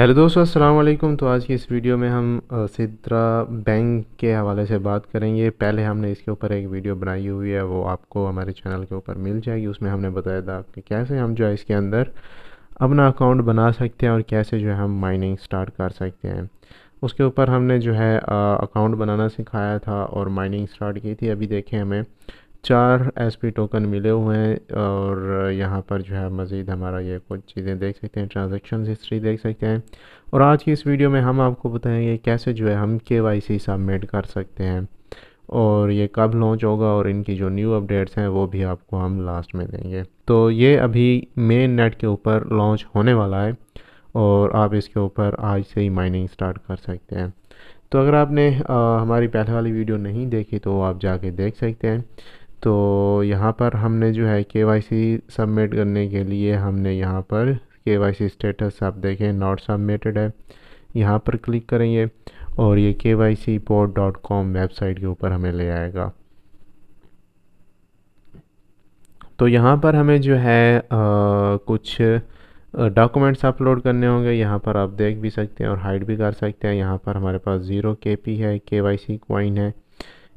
hello दोस्तों अस्सलाम वालेकुम तो आज की इस वीडियो में हम सिद्रा बैंक के हवाले से बात करेंगे पहले हमने इसके ऊपर एक वीडियो बनाई हुई है वो आपको हमारे चैनल के ऊपर मिल जाएगी उसमें हमने बताया था कि कैसे हम जो है इसके अंदर अपना अकाउंट बना सकते हैं और कैसे जो है हम माइनिंग स्टार्ट कर सकते हैं उसके ऊपर हमने जो है अकाउंट बनाना सिखाया था और माइनिंग स्टार्ट की थी अभी देखें हमें चार एस पी टोकन मिले हुए हैं और यहाँ पर जो है मज़ीद हमारा ये कुछ चीज़ें देख सकते हैं ट्रांजेक्शन हिस्ट्री देख सकते हैं और आज की इस वीडियो में हम आपको बताएंगे कैसे जो है हम के वाई सी सबमिट कर सकते हैं और ये कब लॉन्च होगा और इनकी जो न्यू अपडेट्स हैं वो भी आपको हम लास्ट में देंगे तो ये अभी मेन नेट के ऊपर लॉन्च होने वाला है और आप इसके ऊपर आज से ही माइनिंग स्टार्ट कर सकते हैं तो अगर आपने आ, हमारी पहले वाली वीडियो नहीं देखी तो आप जाके देख सकते हैं तो यहाँ पर हमने जो है के वाई सी सबमिट करने के लिए हमने यहाँ पर के वाई सी स्टेटस आप देखें नॉट सबमिटेड है यहाँ पर क्लिक करेंगे और ये K Y C port dot com website के ऊपर हमें ले आएगा तो यहाँ पर हमें जो है आ, कुछ डॉक्यूमेंट्स अपलोड करने होंगे यहाँ पर आप देख भी सकते हैं और हाइड भी कर सकते हैं यहाँ पर हमारे पास ज़ीरो के पी है के वाई सी है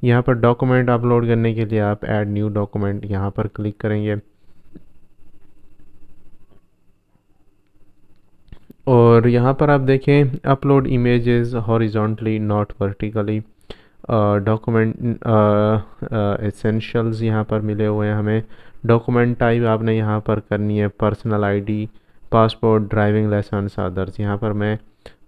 यहाँ पर डॉक्यूमेंट अपलोड करने के लिए आप ऐड न्यू डॉक्यूमेंट यहाँ पर क्लिक करेंगे और यहाँ पर आप देखें upload images horizontally not vertically document essentials यहाँ पर मिले हुए हैं हमें डॉक्यूमेंट टाइप आपने यहाँ पर करनी है personal ID passport driving licence others यहाँ पर मैं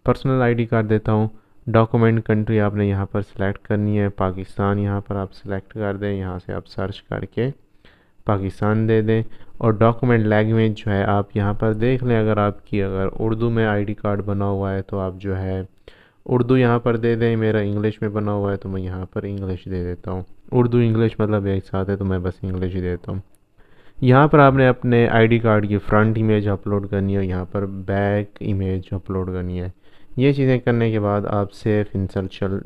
पर्सनल आईडी कर देता हूँ डॉक्यूमेंट कंट्री आपने यहाँ पर सिलेक्ट करनी है पाकिस्तान यहाँ पर आप सिलेक्ट कर दें यहाँ से आप सर्च करके पाकिस्तान दे दें और डॉक्यूमेंट लैंग्वेज जो है आप यहाँ पर देख लें अगर आपकी अगर उर्दू में आईडी कार्ड बना हुआ है तो आप जो है उर्दू यहाँ पर दे दें मेरा इंग्लिश में बना हुआ है तो मैं यहाँ पर इंग्लिश दे देता हूँ उर्दू इंग्लिश मतलब एक साथ है तो मैं बस इंग्लिश ही देता हूँ यहाँ पर आपने अपने आईडी कार्ड की फ्रंट इमेज अपलोड करनी है यहाँ पर बैक इमेज अपलोड करनी है ये चीज़ें करने के बाद आप सेफ इंसेंशल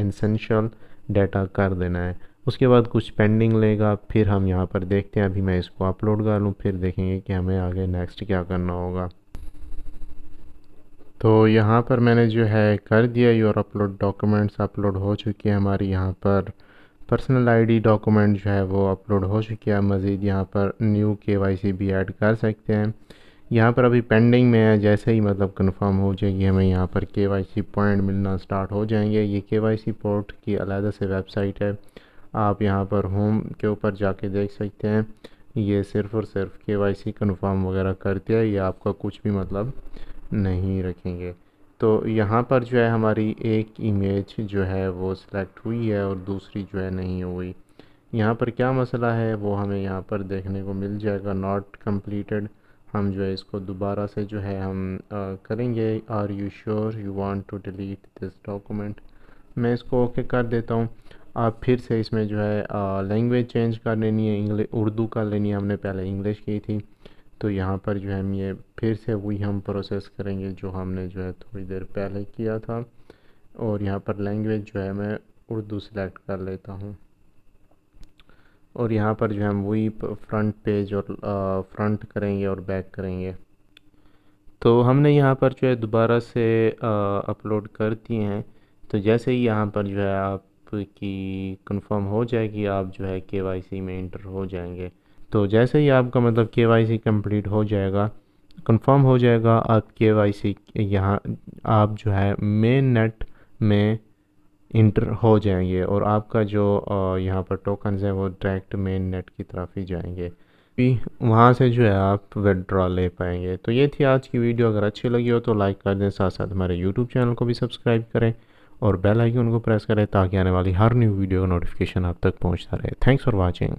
इंसेंशल डाटा कर देना है उसके बाद कुछ पेंडिंग लेगा फिर हम यहाँ पर देखते हैं अभी मैं इसको अपलोड कर लूँ फिर देखेंगे कि हमें आगे नेक्स्ट क्या करना होगा तो यहाँ पर मैंने जो है कर दिया योर अपलोड डॉक्यूमेंट्स अपलोड हो चुकी है हमारी यहाँ पर पर्सनल आईडी डॉक्यूमेंट जो है वो अपलोड हो चुकी है मज़ीद यहाँ पर न्यू केवाईसी भी ऐड कर सकते हैं यहाँ पर अभी पेंडिंग में है जैसे ही मतलब कंफर्म हो जाएगी हमें यहाँ पर के वाई सी पॉइंट मिलना स्टार्ट हो जाएंगे ये के वाई सी पोर्ट की अलहदा से वेबसाइट है आप यहाँ पर होम के ऊपर जाके देख सकते हैं ये सिर्फ़ और सिर्फ के वाई सी कन्फर्म वगैरह करते हैं ये आपका कुछ भी मतलब नहीं रखेंगे तो यहाँ पर जो है हमारी एक इमेज जो है वो सिलेक्ट हुई है और दूसरी जो है नहीं हुई यहाँ पर क्या मसला है वो हमें यहाँ पर देखने को मिल जाएगा नॉट कम्प्लीटेड हम जो है इसको दोबारा से जो है हम आ, करेंगे are you sure you want to delete this document मैं इसको ओके कर देता हूँ आप फिर से इसमें जो है लैंग्वेज चेंज कर लेनी है इंग्लिश उर्दू कर लेनी है हमने पहले इंग्लिश की थी तो यहाँ पर जो है हम ये फिर से वही हम प्रोसेस करेंगे जो हमने जो है थोड़ी देर पहले किया था और यहाँ पर लैंग्वेज जो है मैं उर्दू सेलेक्ट कर लेता हूँ और यहाँ पर जो है हम वही फ्रंट पेज और फ्रंट करेंगे और बैक करेंगे तो हमने यहाँ पर जो है दोबारा से अपलोड कर दिए हैं तो जैसे ही यहाँ पर जो है आपकी कंफर्म हो जाएगी आप जो है के में इंटर हो जाएंगे तो जैसे ही आपका मतलब के वाई सी कम्प्लीट हो जाएगा कंफर्म हो जाएगा आप के वाई सी यहाँ आप जो है मेन नेट में इंटर हो जाएंगे और आपका जो यहाँ पर टोकन्स हैं वो डायरेक्ट मेन नेट की तरफ ही जाएंगे भी वहाँ से जो है आप विदड्रॉ ले पाएंगे तो ये थी आज की वीडियो अगर अच्छी लगी हो तो लाइक कर दें साथ साथ हमारे यूट्यूब चैनल को भी सब्सक्राइब करें और बेल आइकन को प्रेस करें ताकि आने वाली हर न्यू वीडियो का नोटिफिकेशन आप तक पहुँचता रहे थैंक्स फॉर वॉचिंग